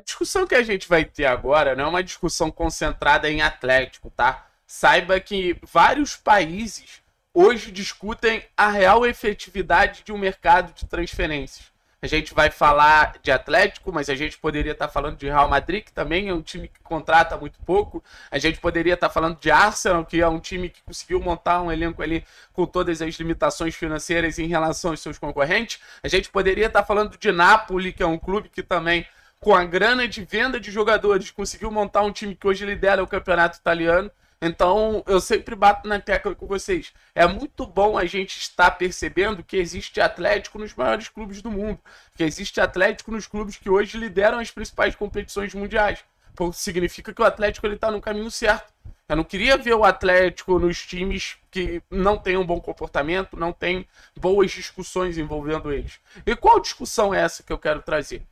A discussão que a gente vai ter agora não é uma discussão concentrada em Atlético, tá? Saiba que vários países hoje discutem a real efetividade de um mercado de transferências. A gente vai falar de Atlético, mas a gente poderia estar falando de Real Madrid, que também é um time que contrata muito pouco. A gente poderia estar falando de Arsenal, que é um time que conseguiu montar um elenco ali com todas as limitações financeiras em relação aos seus concorrentes. A gente poderia estar falando de Napoli, que é um clube que também com a grana de venda de jogadores, conseguiu montar um time que hoje lidera o campeonato italiano. Então, eu sempre bato na tecla com vocês. É muito bom a gente estar percebendo que existe Atlético nos maiores clubes do mundo, que existe Atlético nos clubes que hoje lideram as principais competições mundiais. Porque significa que o Atlético está no caminho certo. Eu não queria ver o Atlético nos times que não tem um bom comportamento, não tem boas discussões envolvendo eles. E qual discussão é essa que eu quero trazer?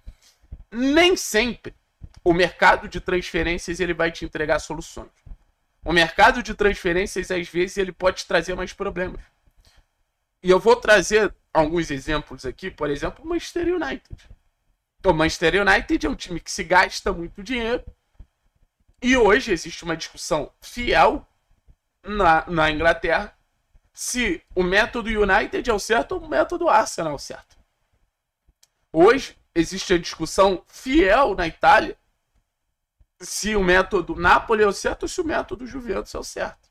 nem sempre o mercado de transferências ele vai te entregar soluções. O mercado de transferências, às vezes, ele pode trazer mais problemas. E eu vou trazer alguns exemplos aqui, por exemplo, o Manchester United. O Manchester United é um time que se gasta muito dinheiro. E hoje existe uma discussão fiel na, na Inglaterra se o método United é o certo ou o método Arsenal é o certo. Hoje, existe a discussão fiel na Itália se o método Napoli é o certo ou se o método Juventus é o certo.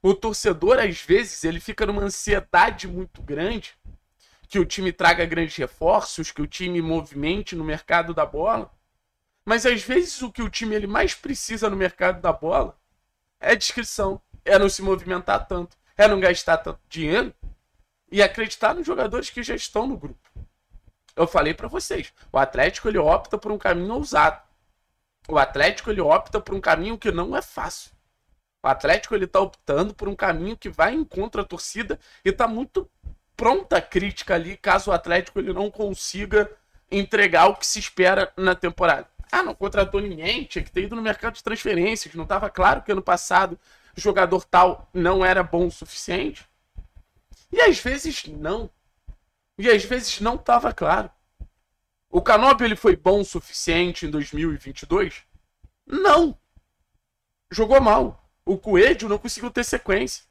O torcedor, às vezes, ele fica numa ansiedade muito grande que o time traga grandes reforços, que o time movimente no mercado da bola. Mas às vezes o que o time ele mais precisa no mercado da bola é descrição, é não se movimentar tanto, é não gastar tanto dinheiro e acreditar nos jogadores que já estão no grupo. Eu falei para vocês, o Atlético ele opta por um caminho ousado. O Atlético ele opta por um caminho que não é fácil. O Atlético ele tá optando por um caminho que vai em contra a torcida e tá muito pronta a crítica ali caso o Atlético ele não consiga entregar o que se espera na temporada. Ah, não contratou ninguém, tinha que ter ido no mercado de transferências, não estava claro que ano passado jogador tal não era bom o suficiente. E às vezes não e às vezes não estava claro. O Canop ele foi bom o suficiente em 2022? Não. Jogou mal. O Coelho não conseguiu ter sequência.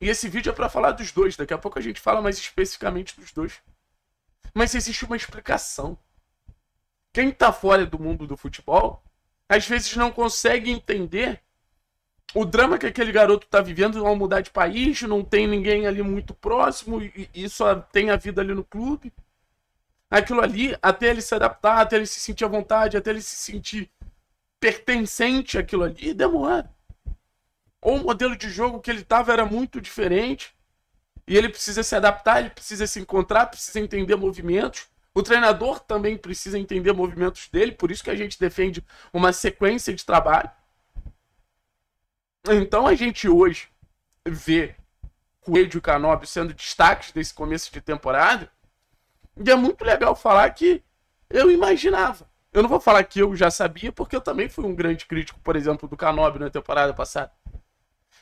E esse vídeo é para falar dos dois. Daqui a pouco a gente fala mais especificamente dos dois. Mas existe uma explicação. Quem está fora do mundo do futebol às vezes não consegue entender o drama que aquele garoto tá vivendo não é mudar de país, não tem ninguém ali muito próximo e, e só tem a vida ali no clube. Aquilo ali, até ele se adaptar, até ele se sentir à vontade, até ele se sentir pertencente àquilo ali, demora. Ou o modelo de jogo que ele tava era muito diferente e ele precisa se adaptar, ele precisa se encontrar, precisa entender movimentos. O treinador também precisa entender movimentos dele, por isso que a gente defende uma sequência de trabalho. Então a gente hoje vê Coelho e Canóbio sendo destaques desse começo de temporada. E é muito legal falar que eu imaginava. Eu não vou falar que eu já sabia, porque eu também fui um grande crítico, por exemplo, do Canóbio na temporada passada.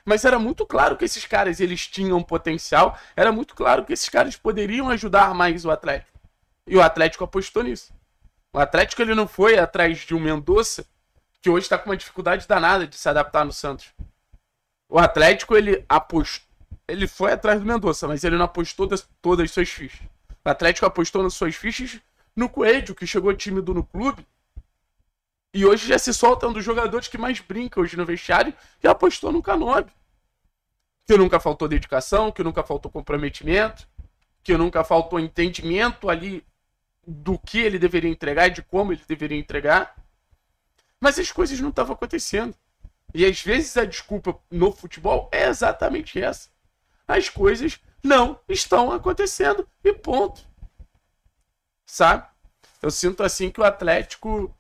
Mas era muito claro que esses caras eles tinham potencial, era muito claro que esses caras poderiam ajudar mais o Atlético. E o Atlético apostou nisso. O Atlético ele não foi atrás de um Mendonça, que hoje está com uma dificuldade danada de se adaptar no Santos. O Atlético, ele apostou. Ele foi atrás do Mendonça, mas ele não apostou das, todas as suas fichas. O Atlético apostou nas suas fichas no Coelho, que chegou tímido no clube. E hoje já se solta um dos jogadores que mais brinca hoje no vestiário e apostou no Canobi. Que nunca faltou dedicação, que nunca faltou comprometimento, que nunca faltou entendimento ali do que ele deveria entregar e de como ele deveria entregar. Mas as coisas não estavam acontecendo. E às vezes a desculpa no futebol é exatamente essa. As coisas não estão acontecendo e ponto. Sabe? Eu sinto assim que o Atlético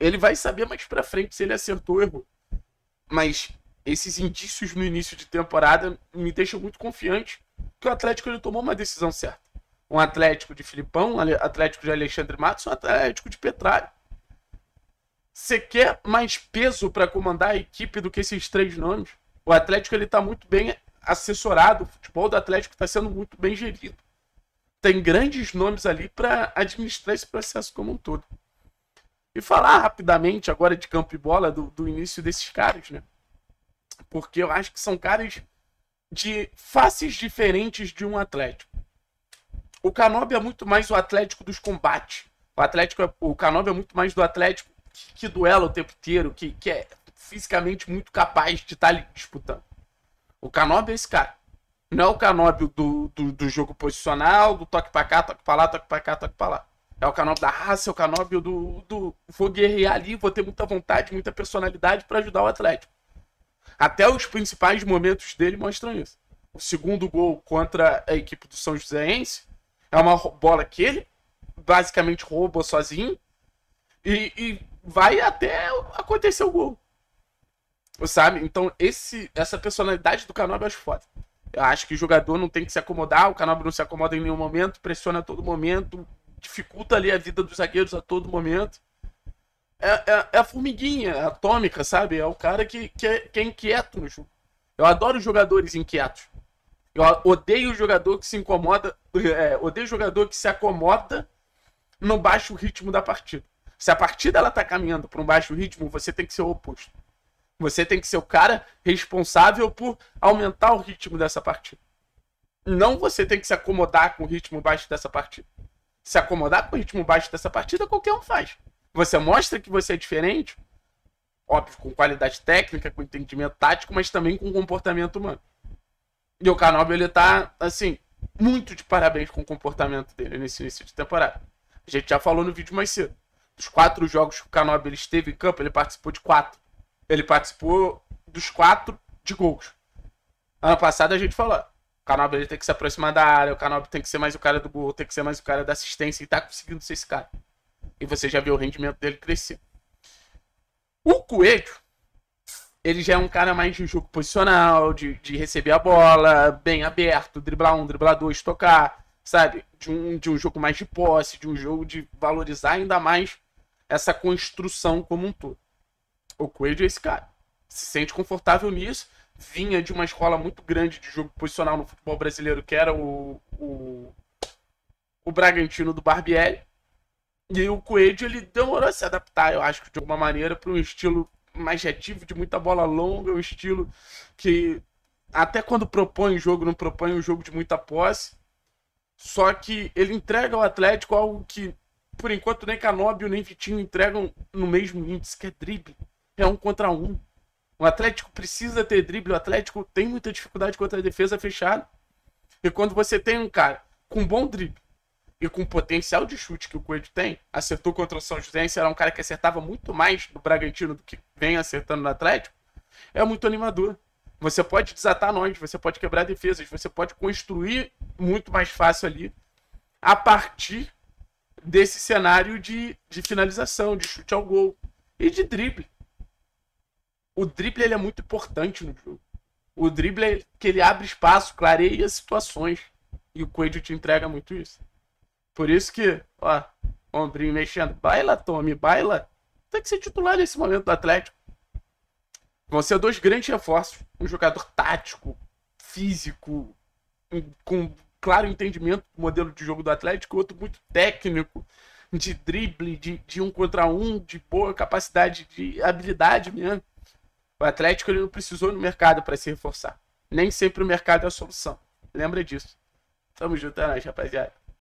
ele vai saber mais para frente se ele acertou ou errou. Mas esses indícios no início de temporada me deixam muito confiante que o Atlético ele tomou uma decisão certa. Um Atlético de Filipão, um Atlético de Alexandre Matos, um Atlético de Petralho. Você quer mais peso para comandar a equipe do que esses três nomes? O Atlético ele tá muito bem assessorado, o futebol do Atlético está sendo muito bem gerido. Tem grandes nomes ali para administrar esse processo como um todo. E falar rapidamente agora de campo e bola do, do início desses caras, né? Porque eu acho que são caras de faces diferentes de um Atlético. O Canobi é muito mais o Atlético dos combates. O Atlético, é, o Canobi é muito mais do Atlético que, que duela o tempo inteiro, que, que é fisicamente muito capaz de estar tá ali disputando. O Canobi é esse cara. Não é o Canobi do, do, do, jogo posicional, do toque pra cá, toque pra lá, toque pra cá, toque pra lá. É o Canobi da raça, é o Canobi do, do. Vou guerrear ali, vou ter muita vontade, muita personalidade para ajudar o Atlético. Até os principais momentos dele mostram isso. O segundo gol contra a equipe do São Joséense é uma bola que ele basicamente rouba sozinho. E, e vai até acontecer o gol. Sabe? Então, esse, essa personalidade do Canobi eu acho foda. Eu acho que o jogador não tem que se acomodar, o Canobi não se acomoda em nenhum momento, pressiona a todo momento, dificulta ali a vida dos zagueiros a todo momento. É, é, é a formiguinha atômica, sabe? É o cara que, que, é, que é inquieto no jogo. Eu adoro jogadores inquietos. Eu odeio o jogador que se incomoda, é, odeio o jogador que se acomoda no baixo ritmo da partida. Se a partida ela tá caminhando para um baixo ritmo, você tem que ser o oposto. Você tem que ser o cara responsável por aumentar o ritmo dessa partida. Não você tem que se acomodar com o ritmo baixo dessa partida. Se acomodar com o ritmo baixo dessa partida, qualquer um faz. Você mostra que você é diferente, óbvio, com qualidade técnica, com entendimento tático, mas também com comportamento humano. E o Canobio, ele tá, assim, muito de parabéns com o comportamento dele nesse início de temporada. A gente já falou no vídeo mais cedo. Dos quatro jogos que o Canobile esteve em campo, ele participou de quatro. Ele participou dos quatro de gols. Ano passado a gente falou: o Canobile tem que se aproximar da área, o Canobile tem que ser mais o cara do gol, tem que ser mais o cara da assistência, e tá conseguindo ser esse cara. E você já viu o rendimento dele crescer. O Coelho, ele já é um cara mais de jogo posicional, de, de receber a bola, bem aberto, driblar um, driblar dois, tocar sabe? De um, de um jogo mais de posse, de um jogo de valorizar ainda mais essa construção como um todo. O Coelho é esse cara. Se sente confortável nisso, vinha de uma escola muito grande de jogo posicional no futebol brasileiro, que era o, o, o Bragantino do Barbieri. E o Coelho ele demorou a se adaptar, eu acho, de alguma maneira, para um estilo mais reativo, de muita bola longa, um estilo que até quando propõe o jogo, não propõe é um jogo de muita posse. Só que ele entrega ao Atlético algo que, por enquanto, nem Canóbio nem Vitinho entregam no mesmo índice, que é drible. É um contra um. O Atlético precisa ter drible, o Atlético tem muita dificuldade contra a defesa fechada. E quando você tem um cara com bom drible e com potencial de chute que o Coelho tem, acertou contra o São José, era um cara que acertava muito mais no Bragantino do que vem acertando no Atlético, é muito animador. Você pode desatar nós, você pode quebrar defesas, você pode construir muito mais fácil ali a partir desse cenário de, de finalização, de chute ao gol e de drible. O drible ele é muito importante no jogo. O drible é que ele abre espaço, clareia situações. E o Coelho te entrega muito isso. Por isso que, ó, ombrinho mexendo. Baila, Tommy, baila. Tem que ser titular nesse momento do Atlético. Vão ser dois grandes reforços. Um jogador tático, físico, com claro entendimento do modelo de jogo do Atlético, outro muito técnico, de drible, de, de um contra um, de boa capacidade de habilidade mesmo. O Atlético ele não precisou no mercado para se reforçar. Nem sempre o mercado é a solução. Lembra disso. Tamo junto, é nóis, rapaziada.